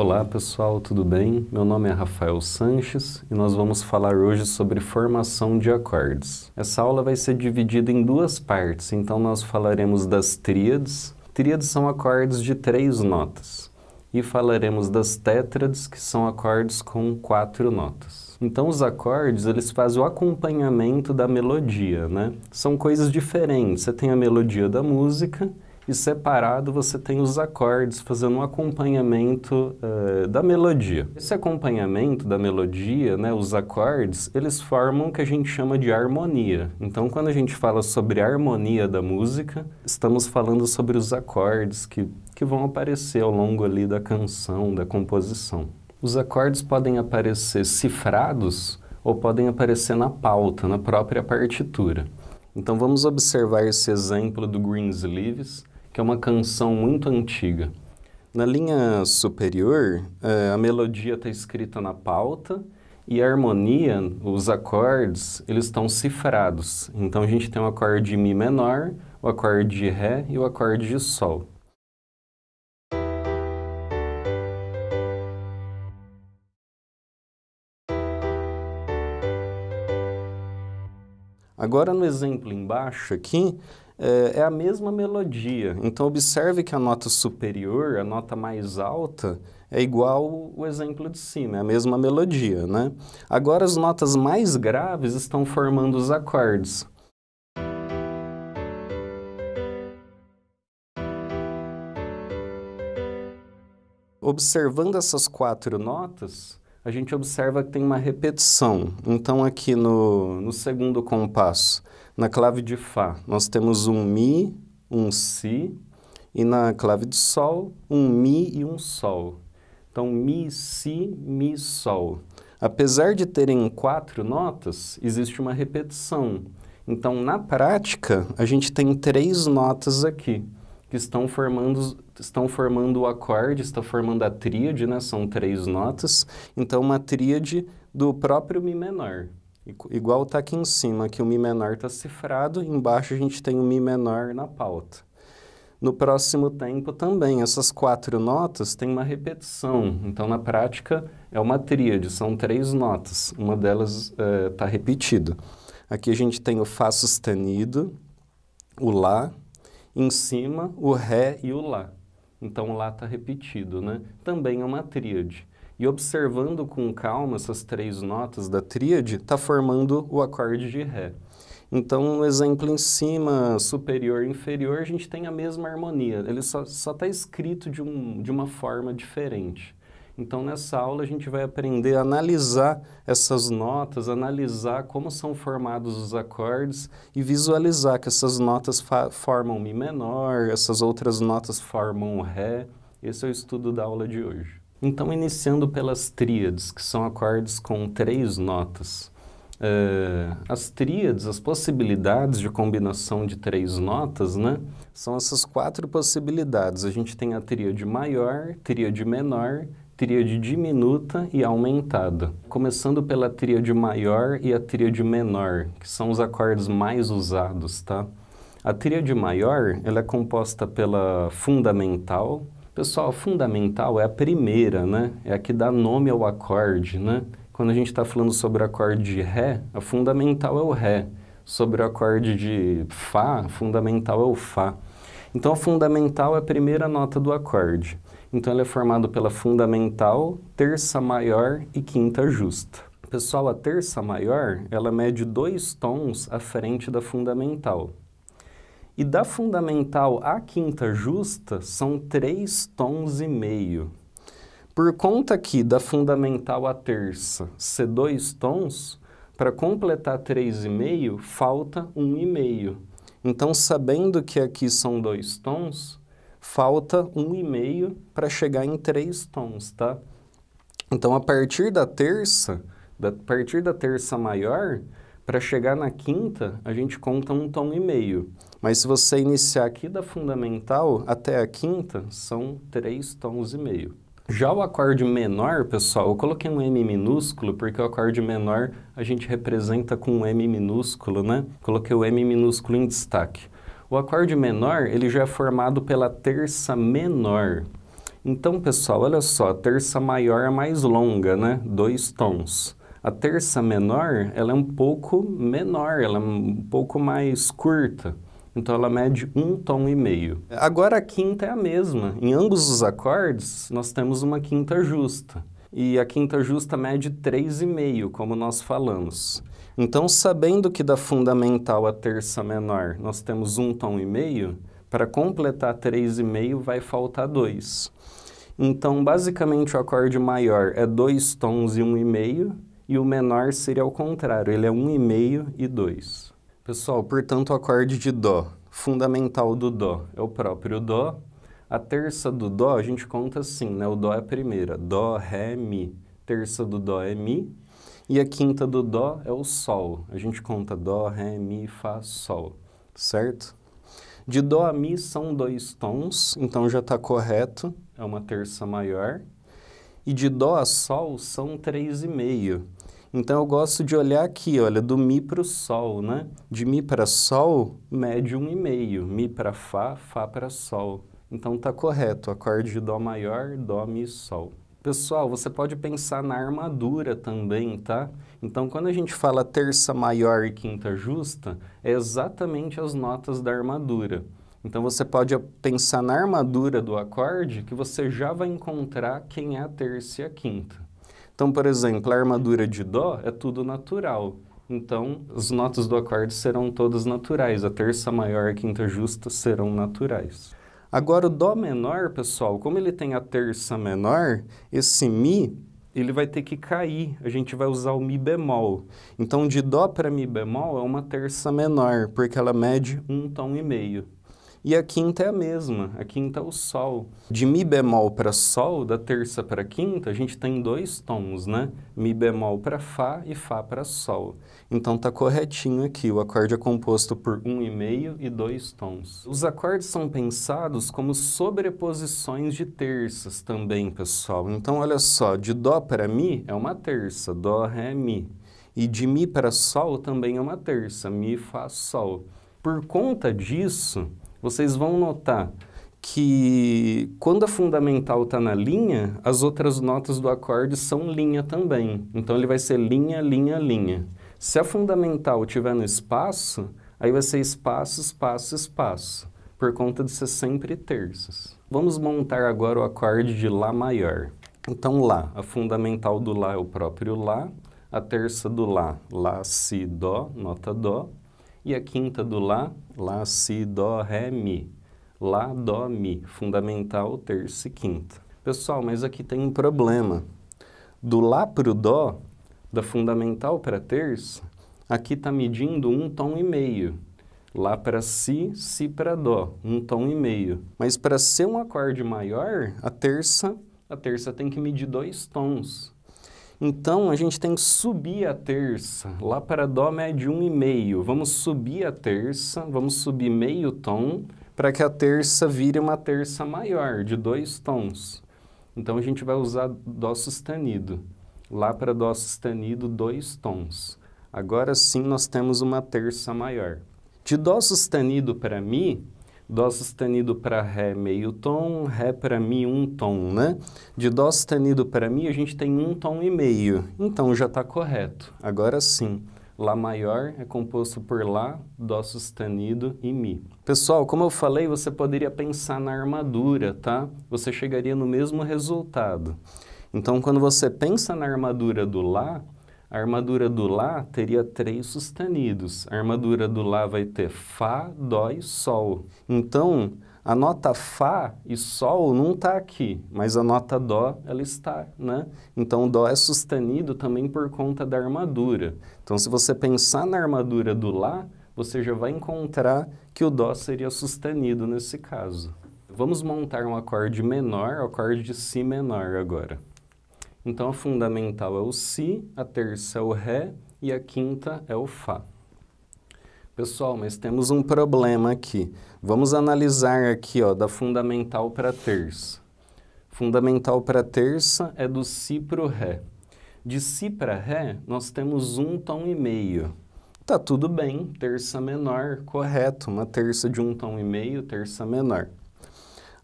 Olá pessoal, tudo bem? Meu nome é Rafael Sanches e nós vamos falar hoje sobre formação de acordes. Essa aula vai ser dividida em duas partes, então nós falaremos das tríades. Tríades são acordes de três notas. E falaremos das tétrades, que são acordes com quatro notas. Então os acordes, eles fazem o acompanhamento da melodia, né? São coisas diferentes. Você tem a melodia da música e separado você tem os acordes fazendo um acompanhamento uh, da melodia. Esse acompanhamento da melodia, né, os acordes, eles formam o que a gente chama de harmonia. Então, quando a gente fala sobre a harmonia da música, estamos falando sobre os acordes que, que vão aparecer ao longo ali da canção, da composição. Os acordes podem aparecer cifrados ou podem aparecer na pauta, na própria partitura. Então vamos observar esse exemplo do Greensleeves, que é uma canção muito antiga. Na linha superior, é, a melodia está escrita na pauta e a harmonia, os acordes, eles estão cifrados. Então a gente tem o um acorde de Mi menor, o acorde de Ré e o acorde de Sol. Agora no exemplo embaixo aqui, é, é a mesma melodia. Então, observe que a nota superior, a nota mais alta, é igual o exemplo de cima, é a mesma melodia, né? Agora, as notas mais graves estão formando os acordes. Observando essas quatro notas, a gente observa que tem uma repetição. Então, aqui no, no segundo compasso, na clave de Fá, nós temos um Mi, um Si, e na clave de Sol, um Mi e um Sol. Então, Mi, Si, Mi, Sol. Apesar de terem quatro notas, existe uma repetição. Então, na prática, a gente tem três notas aqui, que estão formando, estão formando o acorde, está formando a tríade, né? São três notas. Então, uma tríade do próprio Mi menor. Igual está aqui em cima, que o Mi menor está cifrado, embaixo a gente tem o Mi menor na pauta. No próximo tempo também, essas quatro notas têm uma repetição. Então, na prática, é uma tríade, são três notas. Uma delas está é, tá repetida. Aqui a gente tem o Fá sustenido, o Lá, em cima o Ré e o Lá. Então lá está repetido, né? Também é uma tríade. E observando com calma essas três notas da tríade, está formando o acorde de Ré. Então, um exemplo em cima, superior, inferior, a gente tem a mesma harmonia. Ele só está escrito de, um, de uma forma diferente. Então, nessa aula, a gente vai aprender a analisar essas notas, analisar como são formados os acordes e visualizar que essas notas formam Mi menor, essas outras notas formam Ré. Esse é o estudo da aula de hoje. Então, iniciando pelas tríades, que são acordes com três notas. É, as tríades, as possibilidades de combinação de três notas, né? São essas quatro possibilidades. A gente tem a tríade maior, tríade menor tríade diminuta e aumentada. Começando pela tríade maior e a tríade menor, que são os acordes mais usados, tá? A tríade maior, ela é composta pela fundamental. Pessoal, a fundamental é a primeira, né? É a que dá nome ao acorde, né? Quando a gente está falando sobre o acorde de Ré, a fundamental é o Ré. Sobre o acorde de Fá, a fundamental é o Fá. Então, a fundamental é a primeira nota do acorde. Então ele é formado pela fundamental, terça maior e quinta justa. Pessoal, a terça maior, ela mede dois tons à frente da fundamental. E da fundamental à quinta justa são três tons e meio. Por conta aqui da fundamental à terça ser dois tons, para completar três e meio falta um e meio. Então, sabendo que aqui são dois tons, falta um e meio para chegar em três tons, tá? Então, a partir da terça, da, a partir da terça maior, para chegar na quinta, a gente conta um tom e meio. Mas se você iniciar aqui da fundamental até a quinta, são três tons e meio. Já o acorde menor, pessoal, eu coloquei um M minúsculo porque o acorde menor a gente representa com um M minúsculo, né? Coloquei o M minúsculo em destaque. O acorde menor, ele já é formado pela terça menor. Então, pessoal, olha só, a terça maior é mais longa, né? Dois tons. A terça menor, ela é um pouco menor, ela é um pouco mais curta. Então ela mede um tom e meio. Agora a quinta é a mesma. Em ambos os acordes, nós temos uma quinta justa. E a quinta justa mede 3,5, como nós falamos. Então, sabendo que da fundamental à terça menor nós temos um tom e meio, para completar três e meio vai faltar dois. Então, basicamente, o acorde maior é dois tons e um e meio, e o menor seria ao contrário, ele é um e meio e dois. Pessoal, portanto, o acorde de Dó, fundamental do Dó, é o próprio Dó. A terça do Dó a gente conta assim, né? O Dó é a primeira, Dó, Ré, Mi. Terça do Dó é Mi, e a quinta do Dó é o Sol. A gente conta Dó, Ré, Mi, Fá, Sol, certo? De Dó a Mi são dois tons, então já está correto, é uma terça maior. E de Dó a Sol são três e meio. Então eu gosto de olhar aqui, olha, do Mi para o Sol, né? De Mi para Sol, mede um e meio. Mi para Fá, Fá para Sol. Então está correto, acorde de Dó maior, Dó, Mi, Sol. Pessoal, você pode pensar na armadura também, tá? Então, quando a gente fala terça maior e quinta justa, é exatamente as notas da armadura. Então, você pode pensar na armadura do acorde, que você já vai encontrar quem é a terça e a quinta. Então, por exemplo, a armadura de Dó é tudo natural. Então, as notas do acorde serão todas naturais. A terça maior e a quinta justa serão naturais. Agora, o Dó menor, pessoal, como ele tem a terça menor, esse Mi, ele vai ter que cair. A gente vai usar o Mi bemol. Então, de Dó para Mi bemol é uma terça menor, porque ela mede um tom e meio. E a quinta é a mesma, a quinta é o Sol. De Mi bemol para Sol, da terça para quinta, a gente tem dois tons, né? Mi bemol para Fá e Fá para Sol. Então tá corretinho aqui, o acorde é composto por um e meio e dois tons. Os acordes são pensados como sobreposições de terças também, pessoal. Então olha só, de Dó para Mi é uma terça, Dó, Ré, Mi. E de Mi para Sol também é uma terça, Mi, Fá, Sol. Por conta disso, vocês vão notar que quando a fundamental está na linha, as outras notas do acorde são linha também. Então ele vai ser linha, linha, linha. Se a fundamental estiver no espaço, aí vai ser espaço, espaço, espaço, por conta de ser sempre terças. Vamos montar agora o acorde de Lá maior. Então Lá, a fundamental do Lá é o próprio Lá, a terça do Lá, Lá, Si, Dó, nota Dó, e a quinta do Lá, Lá, Si, Dó, Ré, Mi. Lá, Dó, Mi. Fundamental, terça e quinta. Pessoal, mas aqui tem um problema. Do Lá para o Dó, da fundamental para terça, aqui está medindo um tom e meio. Lá para Si, Si para Dó, um tom e meio. Mas para ser um acorde maior, a terça, a terça tem que medir dois tons. Então a gente tem que subir a terça, lá para Dó médio um e meio. Vamos subir a terça, vamos subir meio tom para que a terça vire uma terça maior, de dois tons. Então a gente vai usar Dó sustenido, lá para Dó sustenido, dois tons. Agora sim nós temos uma terça maior. De Dó sustenido para Mi, Dó sustenido para Ré meio tom, Ré para Mi um tom, né? De Dó sustenido para Mi a gente tem um tom e meio, então já está correto. Agora sim, Lá maior é composto por Lá, Dó sustenido e Mi. Pessoal, como eu falei, você poderia pensar na armadura, tá? Você chegaria no mesmo resultado. Então, quando você pensa na armadura do Lá, a armadura do Lá teria três sustenidos. A armadura do Lá vai ter Fá, Dó e Sol. Então, a nota Fá e Sol não está aqui, mas a nota Dó ela está, né? Então, Dó é sustenido também por conta da armadura. Então, se você pensar na armadura do Lá, você já vai encontrar que o Dó seria sustenido nesse caso. Vamos montar um acorde menor, acorde de Si menor agora. Então a fundamental é o si, a terça é o ré e a quinta é o fá. Pessoal, mas temos um problema aqui. Vamos analisar aqui, ó, da fundamental para terça. Fundamental para terça é do si para o ré. De si para ré, nós temos um tom e meio. Tá tudo bem, terça menor, correto, uma terça de um tom e meio, terça menor.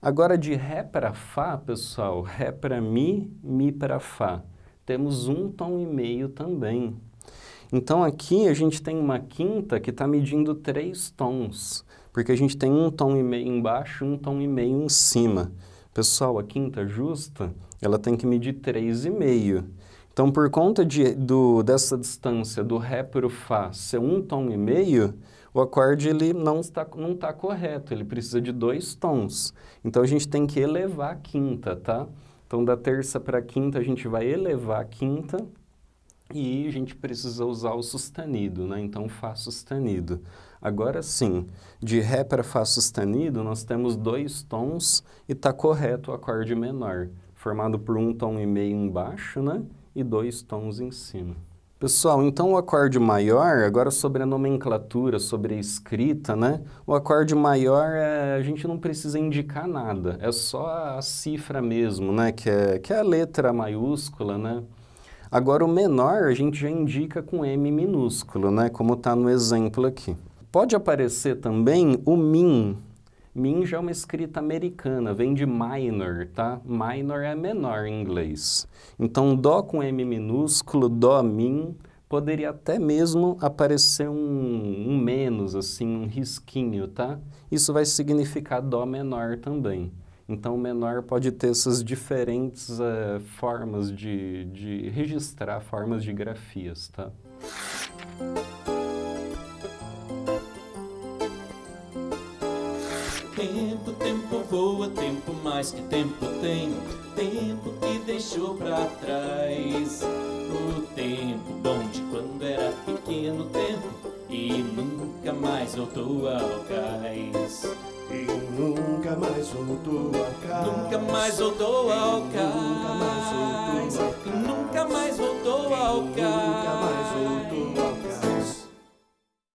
Agora, de Ré para Fá, pessoal, Ré para Mi, Mi para Fá, temos um tom e meio também. Então, aqui a gente tem uma quinta que está medindo três tons, porque a gente tem um tom e meio embaixo um tom e meio em cima. Pessoal, a quinta justa, ela tem que medir três e meio. Então, por conta de, do, dessa distância do Ré para o Fá ser um tom e meio, o acorde ele não está não está correto, ele precisa de dois tons. Então a gente tem que elevar a quinta, tá? Então da terça para quinta a gente vai elevar a quinta e a gente precisa usar o sustenido, né? Então fá sustenido. Agora sim, de ré para fá sustenido nós temos dois tons e está correto o acorde menor, formado por um tom e meio embaixo, né? E dois tons em cima. Pessoal, então o acorde maior, agora sobre a nomenclatura, sobre a escrita, né? O acorde maior, é, a gente não precisa indicar nada, é só a cifra mesmo, né? Que é, que é a letra maiúscula, né? Agora o menor a gente já indica com M minúsculo, né? Como está no exemplo aqui. Pode aparecer também o min, Minja é uma escrita americana, vem de minor, tá? Minor é menor em inglês. Então, Dó com M minúsculo, Dó, Min, poderia até mesmo aparecer um, um menos, assim, um risquinho, tá? Isso vai significar Dó menor também. Então, o menor pode ter essas diferentes uh, formas de, de registrar, formas de grafias, tá? mas que tempo tem? Tempo que deixou pra trás. O tempo bom de quando era pequeno tempo e nunca mais voltou ao cais. E nunca mais voltou ao cais. Nunca mais voltou ao cais. E nunca mais voltou ao cais.